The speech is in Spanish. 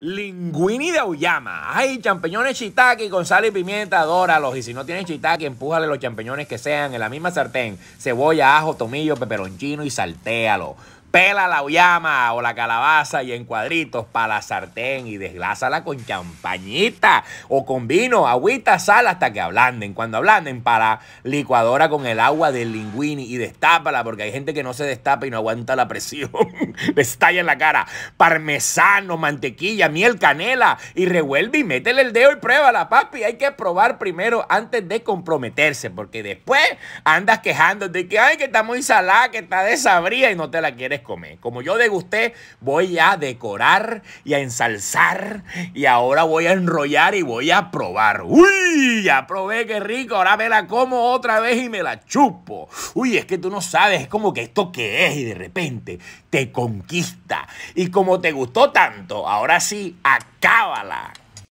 Linguini de Auyama. Ay, champiñones shiitake con sal y pimienta, adóralos. Y si no tienes shiitake, empújale los champiñones que sean en la misma sartén. Cebolla, ajo, tomillo, peperoncino y saltéalo. Pela la uyama o la calabaza y en cuadritos para la sartén y desglázala con champañita o con vino, agüita, sal hasta que ablanden. Cuando ablanden, para licuadora con el agua del linguini y destápala porque hay gente que no se destapa y no aguanta la presión. Le estalla en la cara. Parmesano, mantequilla, miel, canela y revuelve y métele el dedo y pruébala, papi. Hay que probar primero antes de comprometerse porque después andas quejándote que, ay, que está muy salada, que está desabrida y no te la quieres como yo degusté, voy a decorar y a ensalzar y ahora voy a enrollar y voy a probar. ¡Uy! Ya probé, qué rico. Ahora me la como otra vez y me la chupo. Uy, es que tú no sabes, es como que esto que es y de repente te conquista. Y como te gustó tanto, ahora sí, acábala.